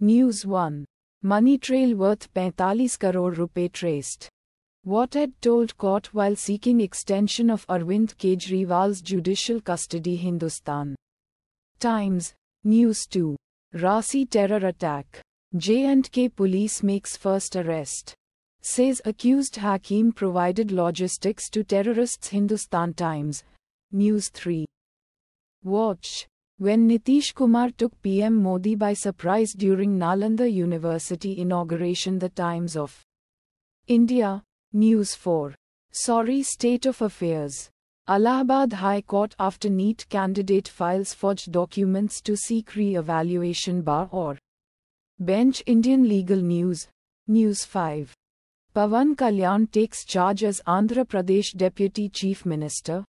News 1. Money trail worth 45 crore rupee traced. had told court while seeking extension of Arvind Kejriwal's judicial custody Hindustan. Times, News 2. Rasi terror attack. J&K police makes first arrest. Says accused Hakim provided logistics to terrorists Hindustan Times. News 3. Watch. When Nitish Kumar took PM Modi by surprise during Nalanda University inauguration The Times of India, News 4. Sorry State of Affairs. Allahabad High Court after NEET candidate files forged documents to seek re-evaluation bar or bench Indian Legal News, News 5. Pavan Kalyan takes charge as Andhra Pradesh Deputy Chief Minister.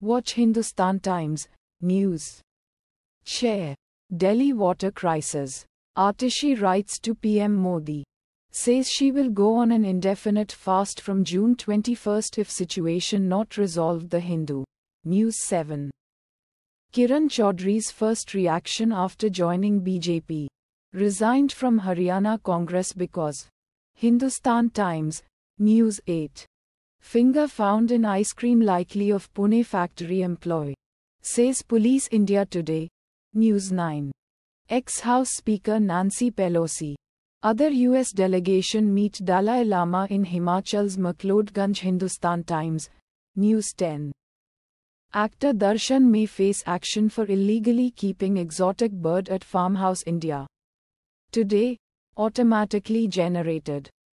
Watch Hindustan Times, News. Chair. Delhi water crisis. Artishi writes to PM Modi. Says she will go on an indefinite fast from June 21 if situation not resolved the Hindu. News 7. Kiran Chaudhary's first reaction after joining BJP. Resigned from Haryana Congress because. Hindustan Times, News 8. Finger found in ice cream likely of Pune factory employee. Says Police India Today. News 9. Ex-House Speaker Nancy Pelosi. Other U.S. delegation meet Dalai Lama in Himachal's McLeodganj Hindustan Times. News 10. Actor Darshan may face action for illegally keeping exotic bird at farmhouse India. Today, automatically generated.